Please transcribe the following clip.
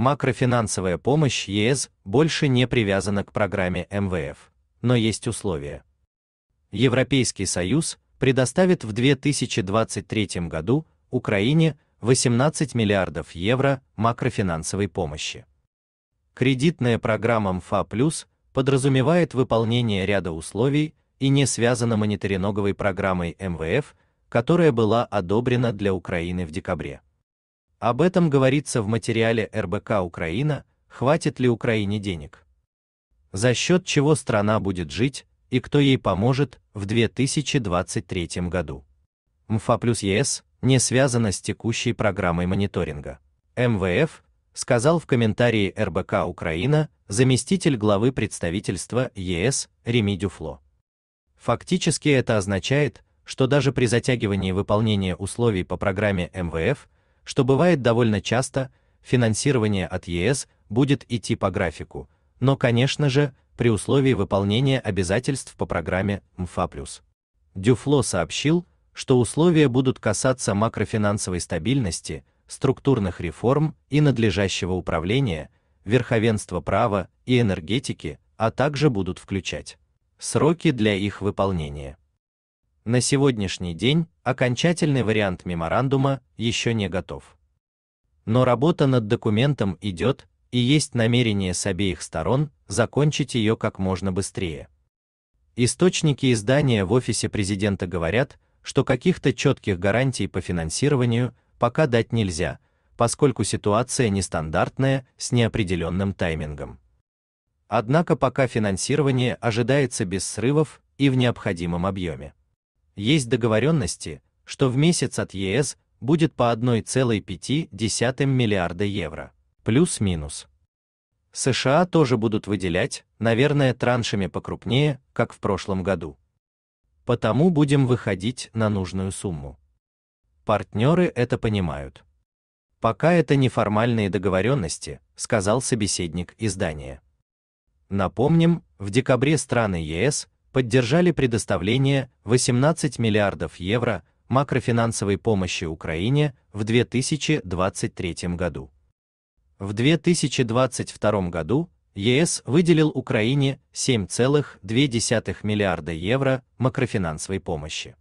макрофинансовая помощь ЕС больше не привязана к программе МВФ, но есть условия. Европейский Союз предоставит в 2023 году Украине 18 миллиардов евро макрофинансовой помощи. Кредитная программа МФА+, подразумевает выполнение ряда условий и не связана мониторинговой программой МВФ, которая была одобрена для Украины в декабре. Об этом говорится в материале РБК «Украина. Хватит ли Украине денег?» За счет чего страна будет жить и кто ей поможет в 2023 году. МФА плюс ЕС не связана с текущей программой мониторинга. МВФ сказал в комментарии РБК Украина заместитель главы представительства ЕС Реми Дюфло. Фактически это означает, что даже при затягивании выполнения условий по программе МВФ что бывает довольно часто, финансирование от ЕС будет идти по графику, но, конечно же, при условии выполнения обязательств по программе МФА+. Дюфло сообщил, что условия будут касаться макрофинансовой стабильности, структурных реформ и надлежащего управления, верховенства права и энергетики, а также будут включать сроки для их выполнения. На сегодняшний день окончательный вариант меморандума еще не готов. Но работа над документом идет, и есть намерение с обеих сторон закончить ее как можно быстрее. Источники издания в офисе президента говорят, что каких-то четких гарантий по финансированию пока дать нельзя, поскольку ситуация нестандартная с неопределенным таймингом. Однако пока финансирование ожидается без срывов и в необходимом объеме есть договоренности, что в месяц от ЕС будет по 1,5 миллиарда евро, плюс-минус. США тоже будут выделять, наверное, траншами покрупнее, как в прошлом году. Потому будем выходить на нужную сумму. Партнеры это понимают. Пока это неформальные договоренности, сказал собеседник издания. Напомним, в декабре страны ЕС поддержали предоставление 18 миллиардов евро макрофинансовой помощи Украине в 2023 году. В 2022 году ЕС выделил Украине 7,2 миллиарда евро макрофинансовой помощи.